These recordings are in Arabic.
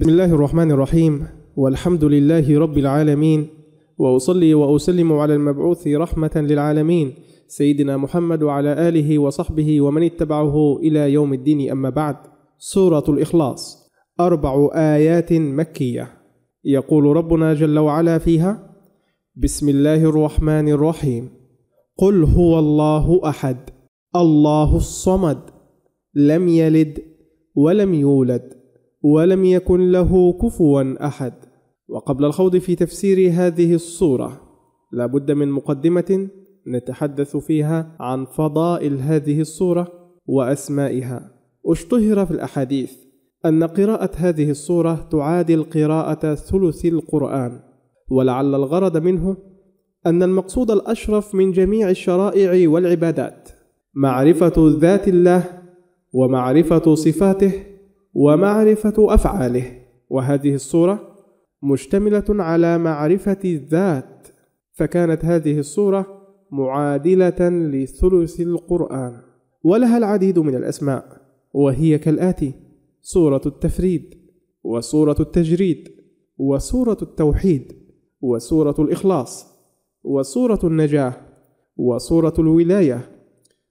بسم الله الرحمن الرحيم والحمد لله رب العالمين واصلي واسلم على المبعوث رحمه للعالمين سيدنا محمد وعلى اله وصحبه ومن اتبعه الى يوم الدين اما بعد سوره الاخلاص اربع ايات مكيه يقول ربنا جل وعلا فيها بسم الله الرحمن الرحيم قل هو الله احد الله الصمد لم يلد ولم يولد ولم يكن له كفوا احد وقبل الخوض في تفسير هذه الصوره لا بد من مقدمه نتحدث فيها عن فضائل هذه الصوره واسمائها اشتهر في الاحاديث ان قراءه هذه الصوره تعادل قراءه ثلث القران ولعل الغرض منه ان المقصود الاشرف من جميع الشرائع والعبادات معرفه ذات الله ومعرفه صفاته ومعرفة أفعاله وهذه الصورة مشتملة على معرفة الذات فكانت هذه الصورة معادلة لثلث القرآن ولها العديد من الأسماء وهي كالآتي صورة التفريد وصورة التجريد وصورة التوحيد وصورة الإخلاص وصورة النجاة وصورة الولاية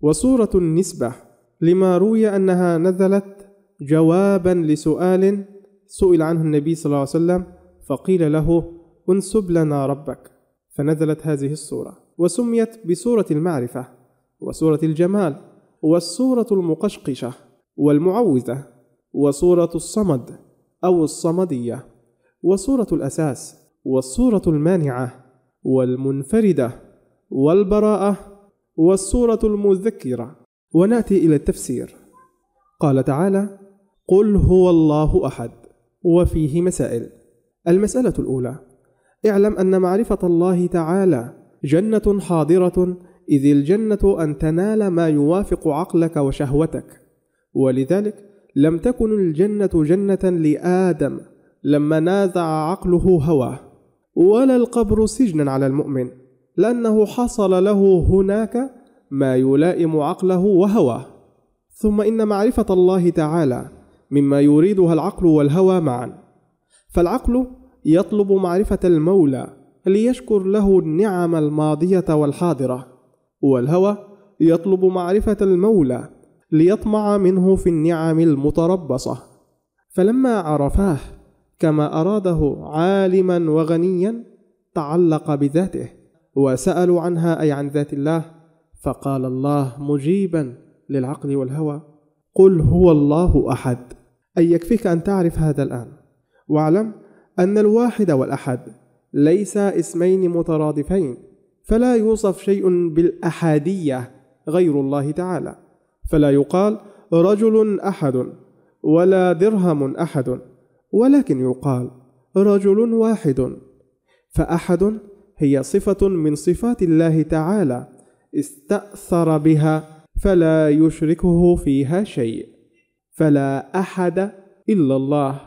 وصورة النسبة لما روي أنها نزلت جوابا لسؤال سئل عنه النبي صلى الله عليه وسلم فقيل له انسب لنا ربك فنزلت هذه السورة وسميت بسورة المعرفة وسورة الجمال والسورة المقشقشة والمعوذة وسورة الصمد أو الصمدية وسورة الأساس والسورة المانعة والمنفردة والبراءة والسورة المذكرة ونأتي إلى التفسير قال تعالى قل هو الله أحد وفيه مسائل المسألة الأولى اعلم أن معرفة الله تعالى جنة حاضرة إذ الجنة أن تنال ما يوافق عقلك وشهوتك ولذلك لم تكن الجنة جنة لآدم لما نازع عقله هواه ولا القبر سجنا على المؤمن لأنه حصل له هناك ما يلائم عقله وهواه ثم إن معرفة الله تعالى مما يريدها العقل والهوى معا فالعقل يطلب معرفة المولى ليشكر له النعم الماضية والحاضرة والهوى يطلب معرفة المولى ليطمع منه في النعم المتربصة فلما عرفاه كما أراده عالما وغنيا تعلق بذاته وسألوا عنها أي عن ذات الله فقال الله مجيبا للعقل والهوى قل هو الله أحد أي يكفيك أن تعرف هذا الآن واعلم أن الواحد والأحد ليس اسمين مترادفين فلا يوصف شيء بالأحادية غير الله تعالى فلا يقال رجل أحد ولا درهم أحد ولكن يقال رجل واحد فأحد هي صفة من صفات الله تعالى استأثر بها فلا يشركه فيها شيء فلا أحد إلا الله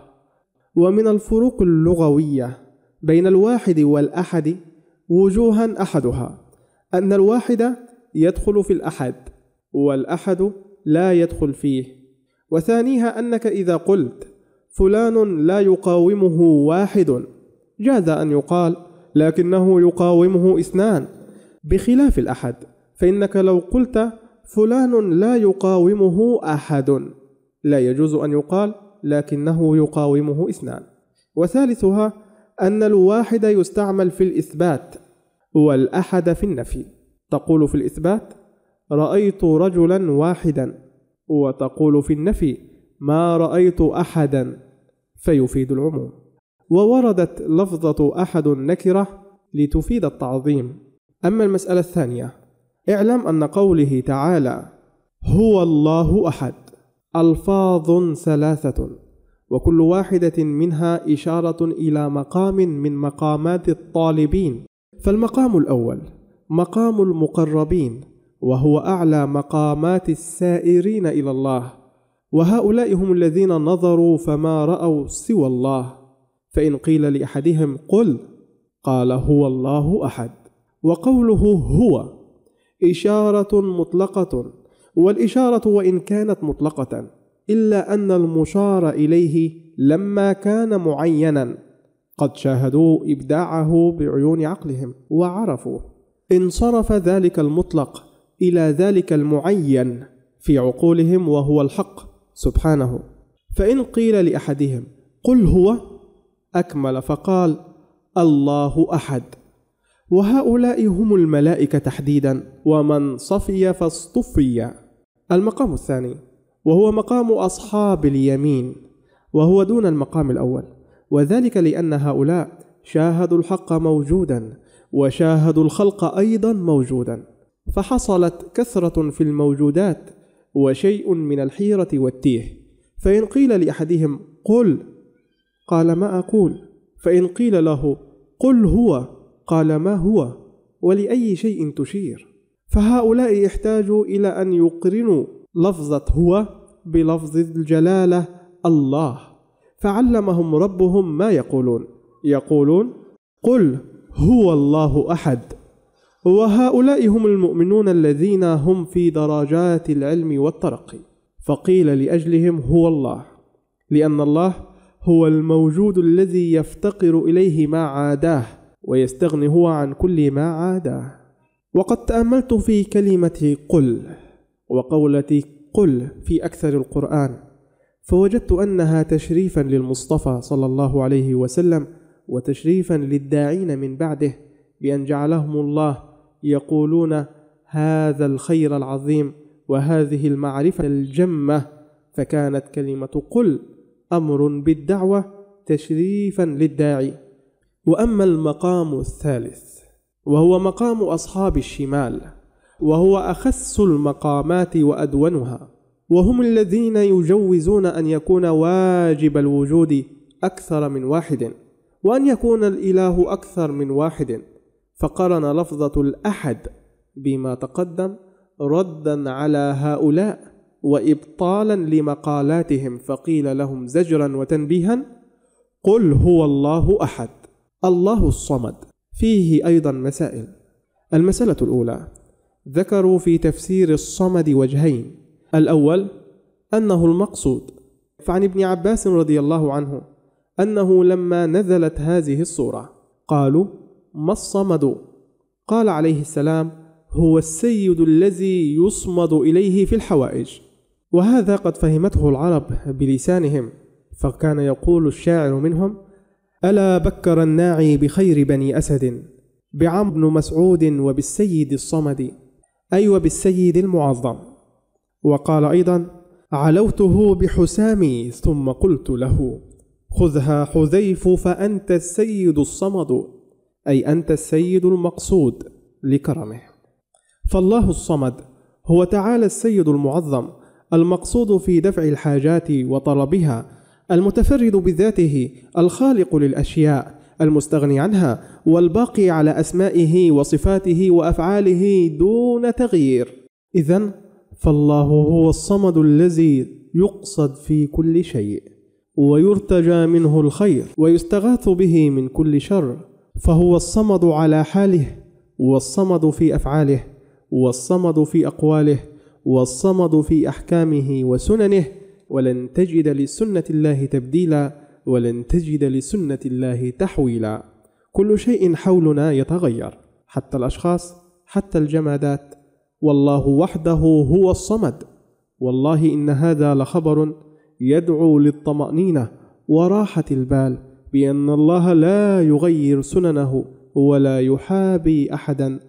ومن الفروق اللغوية بين الواحد والأحد وجوها أحدها أن الواحد يدخل في الأحد والأحد لا يدخل فيه وثانيها أنك إذا قلت فلان لا يقاومه واحد جاز أن يقال لكنه يقاومه اثنان بخلاف الأحد فإنك لو قلت فلان لا يقاومه أحد لا يجوز أن يقال لكنه يقاومه اثنان وثالثها أن الواحد يستعمل في الإثبات والأحد في النفي تقول في الإثبات رأيت رجلا واحدا وتقول في النفي ما رأيت أحدا فيفيد العموم ووردت لفظة أحد نكرة لتفيد التعظيم أما المسألة الثانية اعلم أن قوله تعالى هو الله أحد ألفاظ ثلاثة وكل واحدة منها إشارة إلى مقام من مقامات الطالبين فالمقام الأول مقام المقربين وهو أعلى مقامات السائرين إلى الله وهؤلاء هم الذين نظروا فما رأوا سوى الله فإن قيل لأحدهم قل قال هو الله أحد وقوله هو إشارة مطلقة والإشارة وإن كانت مطلقة إلا أن المشار إليه لما كان معينا قد شاهدوا إبداعه بعيون عقلهم وعرفوا انصرف ذلك المطلق إلى ذلك المعين في عقولهم وهو الحق سبحانه فإن قيل لأحدهم قل هو أكمل فقال الله أحد وهؤلاء هم الملائكة تحديدا ومن صفي فاصطفي المقام الثاني وهو مقام أصحاب اليمين وهو دون المقام الأول وذلك لأن هؤلاء شاهدوا الحق موجودا وشاهدوا الخلق أيضا موجودا فحصلت كثرة في الموجودات وشيء من الحيرة والتيه فإن قيل لأحدهم قل قال ما أقول فإن قيل له قل هو قال ما هو ولأي شيء تشير فهؤلاء يحتاجوا إلى أن يقرنوا لفظة هو بلفظ الجلالة الله فعلمهم ربهم ما يقولون يقولون قل هو الله أحد وهؤلاء هم المؤمنون الذين هم في درجات العلم والترقي فقيل لأجلهم هو الله لأن الله هو الموجود الذي يفتقر إليه ما عاداه ويستغني هو عن كل ما عاداه وقد تأملت في كلمة قل وقولة قل في أكثر القرآن فوجدت أنها تشريفا للمصطفى صلى الله عليه وسلم وتشريفا للداعين من بعده بأن جعلهم الله يقولون هذا الخير العظيم وهذه المعرفة الجمة فكانت كلمة قل أمر بالدعوة تشريفا للداعي وأما المقام الثالث وهو مقام أصحاب الشمال وهو أخس المقامات وأدونها وهم الذين يجوزون أن يكون واجب الوجود أكثر من واحد وأن يكون الإله أكثر من واحد فقرن لفظة الأحد بما تقدم ردا على هؤلاء وإبطالا لمقالاتهم فقيل لهم زجرا وتنبيها قل هو الله أحد الله الصمد فيه أيضا مسائل المسألة الأولى ذكروا في تفسير الصمد وجهين الأول أنه المقصود فعن ابن عباس رضي الله عنه أنه لما نزلت هذه الصورة قالوا ما الصمد قال عليه السلام هو السيد الذي يصمد إليه في الحوائج وهذا قد فهمته العرب بلسانهم فكان يقول الشاعر منهم ألا بكر الناعي بخير بني أسد بعم بن مسعود وبالسيد الصمد أي أيوة، وبالسيد المعظم وقال أيضا علوته بحسامي ثم قلت له خذها حذيف فأنت السيد الصمد أي أنت السيد المقصود لكرمه فالله الصمد هو تعالى السيد المعظم المقصود في دفع الحاجات وطلبها المتفرد بذاته الخالق للأشياء المستغني عنها والباقي على أسمائه وصفاته وأفعاله دون تغيير إذا فالله هو الصمد الذي يقصد في كل شيء ويرتجى منه الخير ويستغاث به من كل شر فهو الصمد على حاله والصمد في أفعاله والصمد في أقواله والصمد في أحكامه وسننه ولن تجد لسنة الله تبديلا ولن تجد لسنة الله تحويلا كل شيء حولنا يتغير حتى الأشخاص حتى الجمادات والله وحده هو الصمد والله إن هذا لخبر يدعو للطمأنينة وراحة البال بأن الله لا يغير سننه ولا يحابي أحدا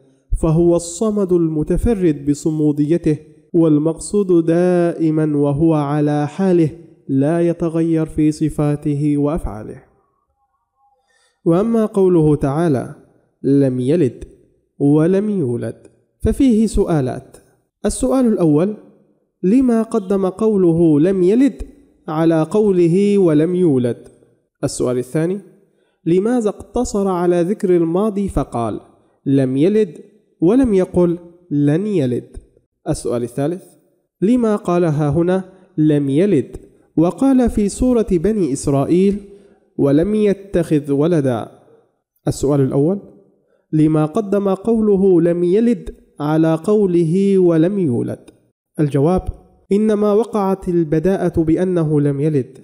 فهو الصمد المتفرد بصموديته والمقصود دائما وهو على حاله لا يتغير في صفاته وافعاله واما قوله تعالى لم يلد ولم يولد ففيه سؤالات السؤال الاول لما قدم قوله لم يلد على قوله ولم يولد السؤال الثاني لماذا اقتصر على ذكر الماضي فقال لم يلد ولم يقل لن يلد السؤال الثالث لما قالها هنا لم يلد وقال في سورة بني إسرائيل ولم يتخذ ولدا السؤال الأول لما قدم قوله لم يلد على قوله ولم يولد الجواب إنما وقعت البداءة بأنه لم يلد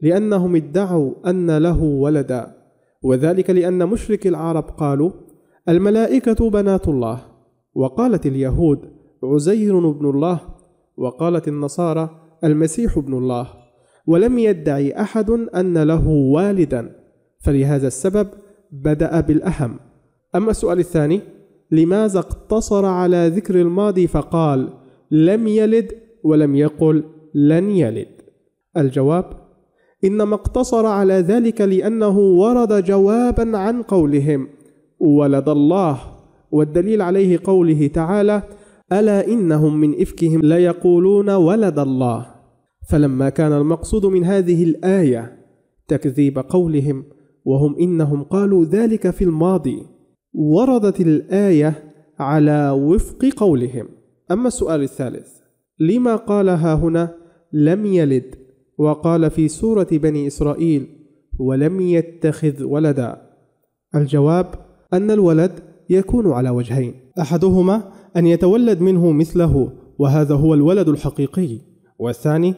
لأنهم ادعوا أن له ولدا وذلك لأن مشرك العرب قالوا الملائكة بنات الله وقالت اليهود عزير بن الله وقالت النصارى المسيح ابن الله ولم يدعي احد ان له والدا فلهذا السبب بدا بالاهم اما السؤال الثاني لماذا اقتصر على ذكر الماضي فقال لم يلد ولم يقل لن يلد الجواب انما اقتصر على ذلك لانه ورد جوابا عن قولهم ولد الله والدليل عليه قوله تعالى ألا إنهم من إفكهم ليقولون ولد الله فلما كان المقصود من هذه الآية تكذيب قولهم وهم إنهم قالوا ذلك في الماضي وردت الآية على وفق قولهم أما السؤال الثالث لما قالها هنا لم يلد وقال في سورة بني إسرائيل ولم يتخذ ولدا الجواب أن الولد يكون على وجهين أحدهما أن يتولد منه مثله وهذا هو الولد الحقيقي والثاني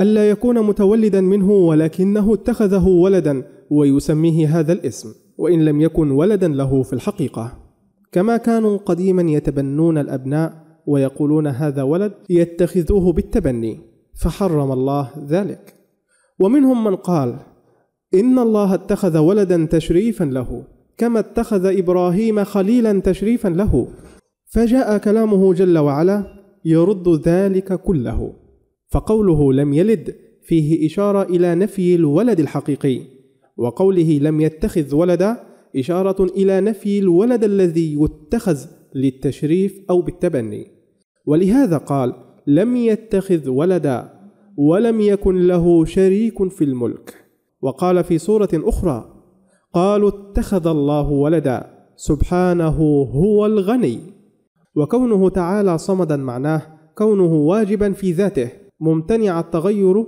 ألا يكون متولدا منه ولكنه اتخذه ولدا ويسميه هذا الاسم وإن لم يكن ولدا له في الحقيقة كما كانوا قديما يتبنون الأبناء ويقولون هذا ولد يتخذوه بالتبني فحرم الله ذلك ومنهم من قال إن الله اتخذ ولدا تشريفا له كما اتخذ إبراهيم خليلا تشريفا له فجاء كلامه جل وعلا يرد ذلك كله فقوله لم يلد فيه إشارة إلى نفي الولد الحقيقي وقوله لم يتخذ ولدا إشارة إلى نفي الولد الذي يتخذ للتشريف أو بالتبني ولهذا قال لم يتخذ ولدا ولم يكن له شريك في الملك وقال في سورة أخرى قالوا اتخذ الله ولدا سبحانه هو الغني وكونه تعالى صمدا معناه كونه واجبا في ذاته ممتنع التغير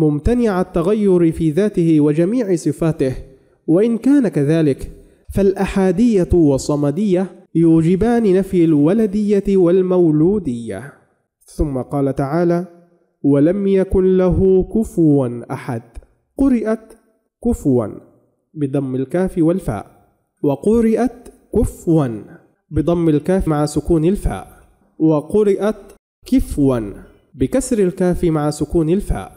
ممتنع التغير في ذاته وجميع صفاته وان كان كذلك فالاحاديه والصمديه يوجبان نفي الولديه والمولوديه ثم قال تعالى ولم يكن له كفوا احد قرئت كفوا بضم الكاف والفاء وقرئت كفوا بضم الكاف مع سكون الفاء وقرئت كفوا بكسر الكاف مع سكون الفاء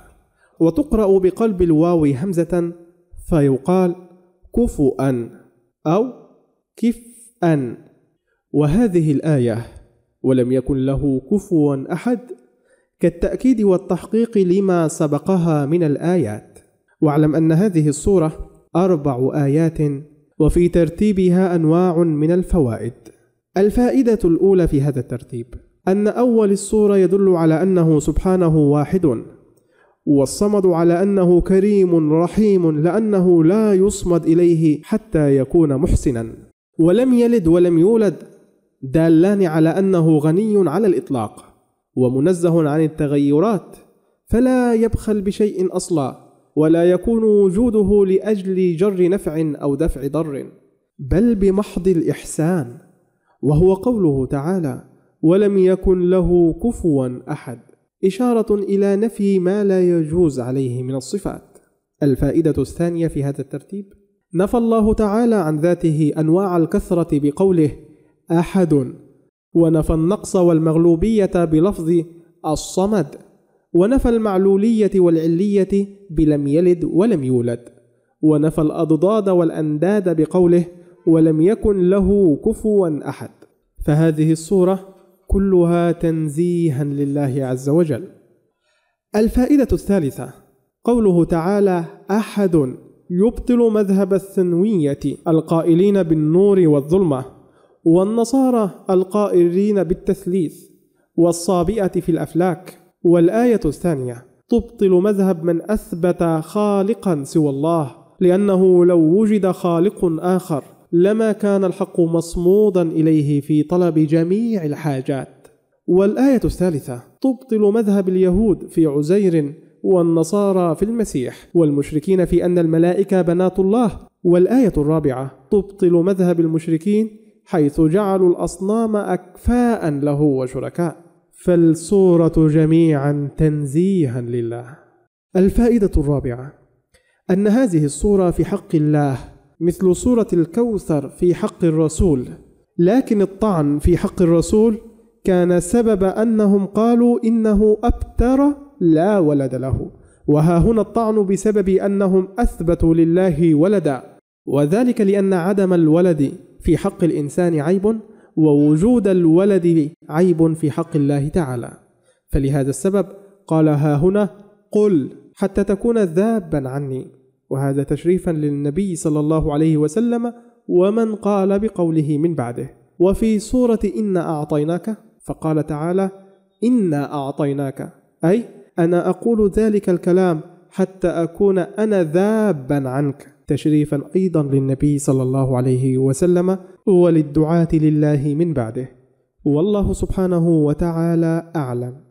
وتقرأ بقلب الواو همزة فيقال كفؤا أو أن وهذه الآية ولم يكن له كفوا أحد كالتأكيد والتحقيق لما سبقها من الآيات واعلم أن هذه الصورة أربع آيات وفي ترتيبها أنواع من الفوائد الفائدة الأولى في هذا الترتيب أن أول الصورة يدل على أنه سبحانه واحد والصمد على أنه كريم رحيم لأنه لا يصمد إليه حتى يكون محسنا ولم يلد ولم يولد دالان على أنه غني على الإطلاق ومنزه عن التغيرات فلا يبخل بشيء أصلا ولا يكون وجوده لأجل جر نفع أو دفع ضر بل بمحض الإحسان وهو قوله تعالى ولم يكن له كفوا احد اشاره الى نفي ما لا يجوز عليه من الصفات الفائده الثانيه في هذا الترتيب نفى الله تعالى عن ذاته انواع الكثره بقوله احد ونفى النقص والمغلوبيه بلفظ الصمد ونفى المعلوليه والعليه بلم يلد ولم يولد ونفى الاضداد والانداد بقوله ولم يكن له كفوا احد فهذه الصوره كلها تنزيها لله عز وجل الفائده الثالثه قوله تعالى احد يبطل مذهب الثنويه القائلين بالنور والظلمه والنصارى القائلين بالتثليث والصابئه في الافلاك والايه الثانيه تبطل مذهب من اثبت خالقا سوى الله لانه لو وجد خالق اخر لما كان الحق مصمودا اليه في طلب جميع الحاجات والايه الثالثه تبطل مذهب اليهود في عزير والنصارى في المسيح والمشركين في ان الملائكه بنات الله والايه الرابعه تبطل مذهب المشركين حيث جعلوا الاصنام اكفاء له وشركاء فالصوره جميعا تنزيها لله الفائده الرابعه ان هذه الصوره في حق الله مثل سورة الكوثر في حق الرسول لكن الطعن في حق الرسول كان سبب أنهم قالوا إنه أبتر لا ولد له وها هنا الطعن بسبب أنهم أثبتوا لله ولدا وذلك لأن عدم الولد في حق الإنسان عيب ووجود الولد عيب في حق الله تعالى فلهذا السبب قال ها هنا قل حتى تكون ذابا عني وهذا تشريفا للنبي صلى الله عليه وسلم ومن قال بقوله من بعده وفي سورة إنا أعطيناك فقال تعالى إنا أعطيناك أي أنا أقول ذلك الكلام حتى أكون أنا ذابا عنك تشريفا أيضا للنبي صلى الله عليه وسلم وللدعاة لله من بعده والله سبحانه وتعالى أعلم